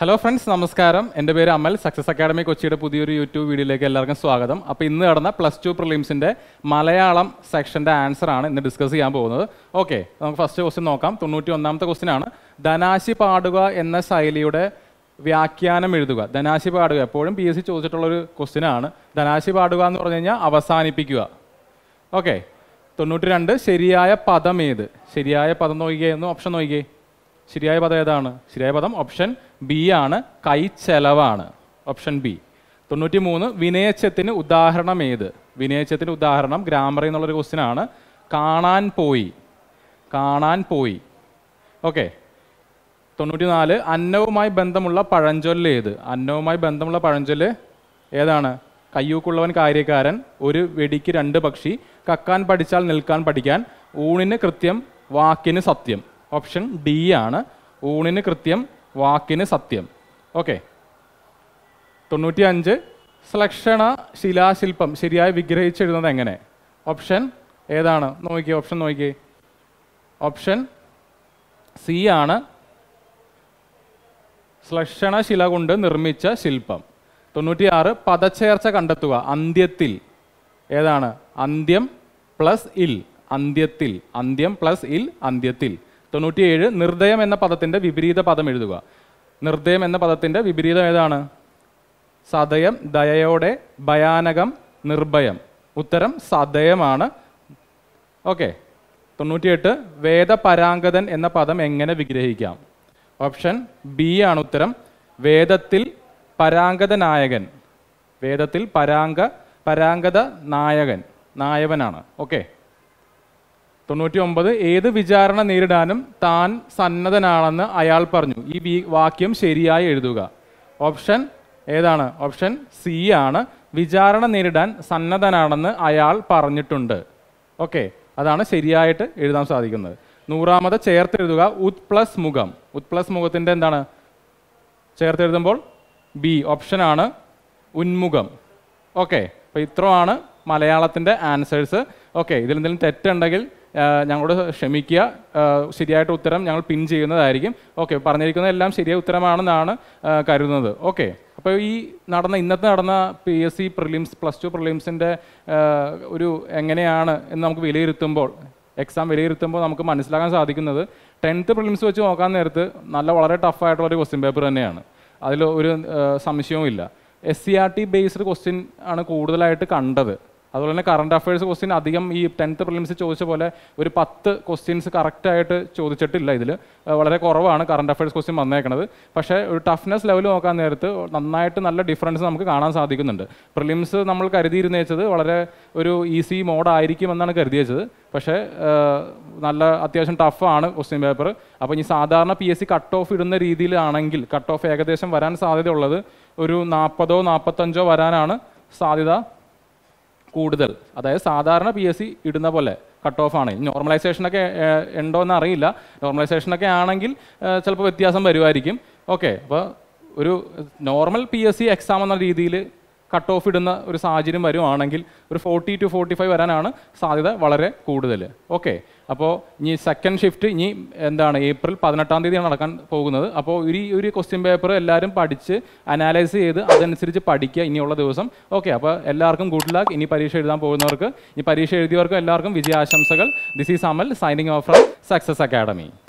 hello friends നമസ്കാരം എൻ്റെ പേര് അമൽ സക്സസ് അക്കാഡമി കൊച്ചിയുടെ പുതിയൊരു യൂട്യൂബ് വീഡിയോയിലേക്ക് എല്ലാവർക്കും സ്വാഗതം അപ്പോൾ ഇന്ന് നടന്ന പ്ലസ് ടു പ്രിലിംസിൻ്റെ മലയാളം സെക്ഷൻ്റെ ആൻസർ ആണ് ഇന്ന് ഡിസ്കസ് ചെയ്യാൻ പോകുന്നത് ഓക്കെ നമുക്ക് ഫസ്റ്റ് ക്വസ്റ്റ്യൻ നോക്കാം തൊണ്ണൂറ്റി ഒന്നാമത്തെ ക്വസ്റ്റ്യൻ ആണ് ധനാശി പാടുക എന്ന ശൈലിയുടെ വ്യാഖ്യാനം എഴുതുക ധനാശി പാടുക എപ്പോഴും പി എസ് സി ചോദിച്ചിട്ടുള്ളൊരു ആണ് ധനാശി പാടുക എന്ന് പറഞ്ഞു കഴിഞ്ഞാൽ അവസാനിപ്പിക്കുക ഓക്കെ തൊണ്ണൂറ്റി രണ്ട് ശരിയായ പദം ഏത് ശരിയായ പദം നോക്കിക്കേന്ന് ഓപ്ഷൻ നോക്കിയേ ശരിയായ പദം ഏതാണ് ശരിയായ പദം ഓപ്ഷൻ ബി ആണ് ചെലവാണ് ഓപ്ഷൻ ബി തൊണ്ണൂറ്റി മൂന്ന് വിനയച്ചത്തിന് ഉദാഹരണം ഏത് വിനയച്ചത്തിന് ഉദാഹരണം ഗ്രാമർ എന്നുള്ളൊരു ക്വസ്റ്റ്യൻ ആണ് കാണാൻ പോയി കാണാൻ പോയി ഓക്കെ തൊണ്ണൂറ്റി നാല് അന്നവുമായി ബന്ധമുള്ള പഴഞ്ചൊല്ല് ഏത് അന്നവുമായി ബന്ധമുള്ള പഴഞ്ചൊല്ല് ഏതാണ് കയ്യൂക്കുള്ളവൻ കാര്യക്കാരൻ ഒരു വെടിക്ക് രണ്ട് പക്ഷി കക്കാൻ പഠിച്ചാൽ നിൽക്കാൻ പഠിക്കാൻ ഊണിന് കൃത്യം വാക്കിന് സത്യം ഓപ്ഷൻ ഡി ആണ് ഊണിന് കൃത്യം വാക്കിന് സത്യം ഓക്കെ തൊണ്ണൂറ്റി അഞ്ച് ശ്ലക്ഷണ ശിലാശില്പം ശരിയായി വിഗ്രഹിച്ചെഴുതുന്നത് എങ്ങനെ ഓപ്ഷൻ ഏതാണ് നോക്കിയേ ഓപ്ഷൻ നോക്കിയേ ഓപ്ഷൻ സി ആണ് ശില കൊണ്ട് നിർമ്മിച്ച ശില്പം തൊണ്ണൂറ്റിയാറ് പദച്ചേർച്ച കണ്ടെത്തുക അന്ത്യത്തിൽ ഏതാണ് അന്ത്യം പ്ലസ് ഇൽ അന്ത്യത്തിൽ അന്ത്യം പ്ലസ് ഇൽ അന്ത്യത്തിൽ തൊണ്ണൂറ്റിയേഴ് നിർദ്ദയം എന്ന പദത്തിൻ്റെ വിപരീത പദം എഴുതുക നിർദ്ദയം എന്ന പദത്തിൻ്റെ വിപരീതം ഏതാണ് സദയം ദയയോടെ ഭയാനകം നിർഭയം ഉത്തരം സദയമാണ് ഓക്കെ തൊണ്ണൂറ്റിയെട്ട് വേദപരാങ്കതൻ എന്ന പദം എങ്ങനെ വിഗ്രഹിക്കാം ഓപ്ഷൻ ബി ആണ് ഉത്തരം വേദത്തിൽ പരാങ്കത നായകൻ വേദത്തിൽ പരാങ്ക പരാങ്കത നായകൻ നായവനാണ് ഓക്കെ തൊണ്ണൂറ്റി ഒമ്പത് ഏത് വിചാരണ നേരിടാനും താൻ സന്നദ്ധനാണെന്ന് അയാൾ പറഞ്ഞു ഈ വാക്യം ശരിയായി എഴുതുക ഓപ്ഷൻ ഏതാണ് ഓപ്ഷൻ സി ആണ് വിചാരണ നേരിടാൻ സന്നദ്ധനാണെന്ന് അയാൾ പറഞ്ഞിട്ടുണ്ട് ഓക്കെ അതാണ് ശരിയായിട്ട് എഴുതാൻ സാധിക്കുന്നത് നൂറാമത് ചേർത്ത് എഴുതുക ഉത് പ്ലസ് മുഖം ഉത് പ്ലസ് മുഖത്തിൻ്റെ എന്താണ് ചേർത്ത് എഴുതുമ്പോൾ ബി ഓപ്ഷനാണ് ഉന്മുഖം ഓക്കെ അപ്പോൾ ഇത്രയാണ് മലയാളത്തിൻ്റെ ആൻസേഴ്സ് ഓക്കെ ഇതിലെന്തെങ്കിലും തെറ്റുണ്ടെങ്കിൽ ഞങ്ങളോട് ക്ഷമിക്കുക ശരിയായിട്ട് ഉത്തരം ഞങ്ങൾ പിൻ ചെയ്യുന്നതായിരിക്കും ഓക്കെ പറഞ്ഞിരിക്കുന്ന എല്ലാം ശരിയായ ഉത്തരമാണെന്നാണ് കരുതുന്നത് ഓക്കെ അപ്പോൾ ഈ നടന്ന ഇന്നത്തെ നടന്ന P S C prelims plus two പ്രിലിംസിൻ്റെ ഒരു എങ്ങനെയാണ് എന്ന് നമുക്ക് വിലയിരുത്തുമ്പോൾ എക്സാം വിലയിരുത്തുമ്പോൾ നമുക്ക് മനസ്സിലാക്കാൻ സാധിക്കുന്നത് ടെൻത്ത് പ്രിലിംസ് വെച്ച് നോക്കാൻ നേരത്ത് നല്ല വളരെ ടഫായിട്ടുള്ളൊരു ഒരു ക്വസ്റ്റ്യൻ പേപ്പർ തന്നെയാണ് അതിൽ ഒരു സംശയവും ഇല്ല S C R T based question ആണ് കൂടുതലായിട്ട് കണ്ടത് അതുപോലെ തന്നെ കറണ്ട് അഫയേഴ്സ് ക്വസ്റ്റ്യൻ അധികം ഈ ടെൻത്ത് പ്രിലിംസ് ചോദിച്ച പോലെ ഒരു പത്ത് ക്വസ്റ്റ്യൻസ് കറക്റ്റായിട്ട് ചോദിച്ചിട്ടില്ല ഇതിൽ വളരെ കുറവാണ് കറണ്ട് അഫയേഴ്സ് ക്വസ്റ്റ്യൻ വന്നേക്കുന്നത് പക്ഷേ ഒരു ടഫ്നെസ് ലെവൽ നോക്കാൻ നേരത്ത് നന്നായിട്ട് നല്ല ഡിഫറൻസ് നമുക്ക് കാണാൻ സാധിക്കുന്നുണ്ട് പ്രിലിംസ് നമ്മൾ കരുതിയിരുന്നേച്ചത് വളരെ ഒരു ഈസി മോഡായിരിക്കുമെന്നാണ് കരുതി വെച്ചത് പക്ഷേ നല്ല അത്യാവശ്യം ടഫാണ് ക്വസ്റ്റ്യൻ പേപ്പർ അപ്പോൾ ഇനി സാധാരണ P S C cut off ഇടുന്ന രീതിയിലാണെങ്കിൽ കട്ട് ഓഫ് ഏകദേശം വരാൻ സാധ്യതയുള്ളത് ഒരു നാൽപ്പതോ നാൽപ്പത്തഞ്ചോ വരാനാണ് സാധ്യത കൂടുതൽ അതായത് സാധാരണ പി എസ് സി ഇടുന്ന പോലെ കട്ട് ഓഫ് ആണ് നോർമലൈസേഷനൊക്കെ ഉണ്ടോ എന്ന് അറിയില്ല നോർമലൈസേഷനൊക്കെ ആണെങ്കിൽ ചിലപ്പോൾ വ്യത്യാസം വരുമായിരിക്കും ഓക്കെ അപ്പോൾ ഒരു normal P S C exam എന്ന രീതിയിൽ കട്ട് ഓഫ് ഇടുന്ന ഒരു സാഹചര്യം വരുവാണെങ്കിൽ ഒരു ഫോർട്ടി ടു ഫോർട്ടി ഫൈവ് വരാനാണ് സാധ്യത വളരെ കൂടുതൽ ഓക്കെ അപ്പോൾ ഇനി സെക്കൻഡ് ഷിഫ്റ്റ് ഇനി എന്താണ് ഏപ്രിൽ പതിനെട്ടാം തീയതിയാണ് നടക്കാൻ പോകുന്നത് അപ്പോൾ ഈ ഒരു ക്വസ്റ്റ്യൻ പേപ്പർ എല്ലാവരും പഠിച്ച് അനാലൈസ് ചെയ്ത് അതനുസരിച്ച് പഠിക്കുക ഇനിയുള്ള ദിവസം ഓക്കെ അപ്പോൾ എല്ലാവർക്കും ഗുഡ് ലക്ക് ഇനി പരീക്ഷ എഴുതാൻ പോകുന്നവർക്ക് ഇനി പരീക്ഷ എഴുതിയവർക്കും എല്ലാവർക്കും വിജയാശംസകൾ this is Amal signing off from Success academy